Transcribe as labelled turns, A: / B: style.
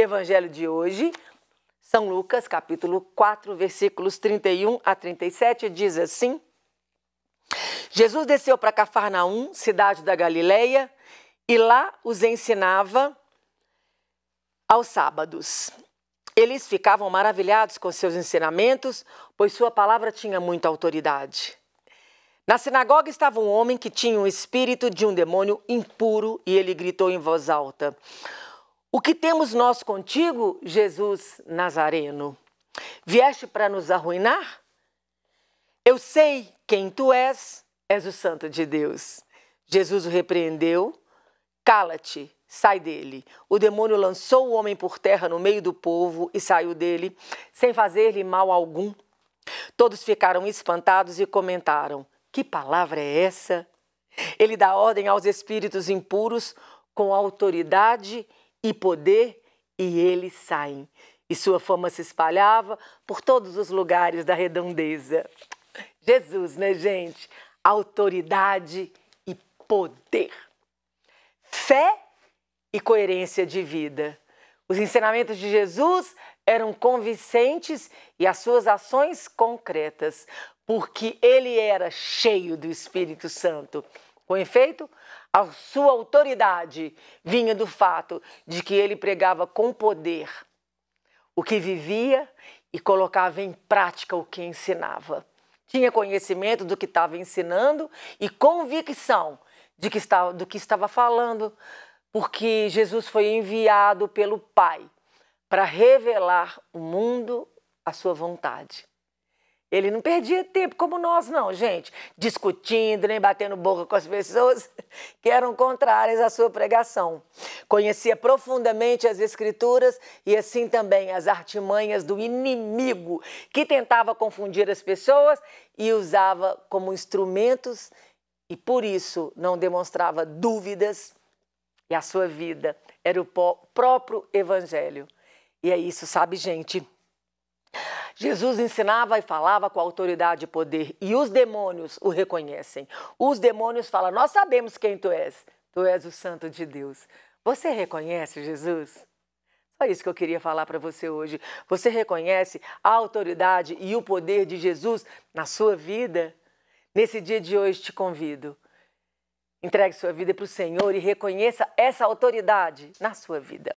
A: Evangelho de hoje, São Lucas, capítulo 4, versículos 31 a 37, diz assim: Jesus desceu para Cafarnaum, cidade da Galileia, e lá os ensinava aos sábados. Eles ficavam maravilhados com seus ensinamentos, pois sua palavra tinha muita autoridade. Na sinagoga estava um homem que tinha um espírito de um demônio impuro e ele gritou em voz alta: o que temos nós contigo, Jesus Nazareno? Vieste para nos arruinar? Eu sei quem tu és, és o Santo de Deus. Jesus o repreendeu. Cala-te, sai dele. O demônio lançou o homem por terra no meio do povo e saiu dele, sem fazer-lhe mal algum. Todos ficaram espantados e comentaram: Que palavra é essa? Ele dá ordem aos espíritos impuros com autoridade e e poder, e eles saem. E sua fama se espalhava por todos os lugares da redondeza. Jesus, né, gente? Autoridade e poder. Fé e coerência de vida. Os ensinamentos de Jesus eram convincentes e as suas ações concretas, porque ele era cheio do Espírito Santo. Com efeito, a sua autoridade vinha do fato de que ele pregava com poder o que vivia e colocava em prática o que ensinava. Tinha conhecimento do que estava ensinando e convicção de que estava, do que estava falando, porque Jesus foi enviado pelo Pai para revelar o mundo à sua vontade. Ele não perdia tempo como nós, não, gente, discutindo, nem batendo boca com as pessoas que eram contrárias à sua pregação. Conhecia profundamente as Escrituras e, assim também, as artimanhas do inimigo que tentava confundir as pessoas e usava como instrumentos e, por isso, não demonstrava dúvidas e a sua vida era o próprio Evangelho. E é isso, sabe, gente? Jesus ensinava e falava com autoridade e poder, e os demônios o reconhecem. Os demônios falam: Nós sabemos quem tu és. Tu és o Santo de Deus. Você reconhece Jesus? Só isso que eu queria falar para você hoje. Você reconhece a autoridade e o poder de Jesus na sua vida? Nesse dia de hoje, te convido. Entregue sua vida para o Senhor e reconheça essa autoridade na sua vida.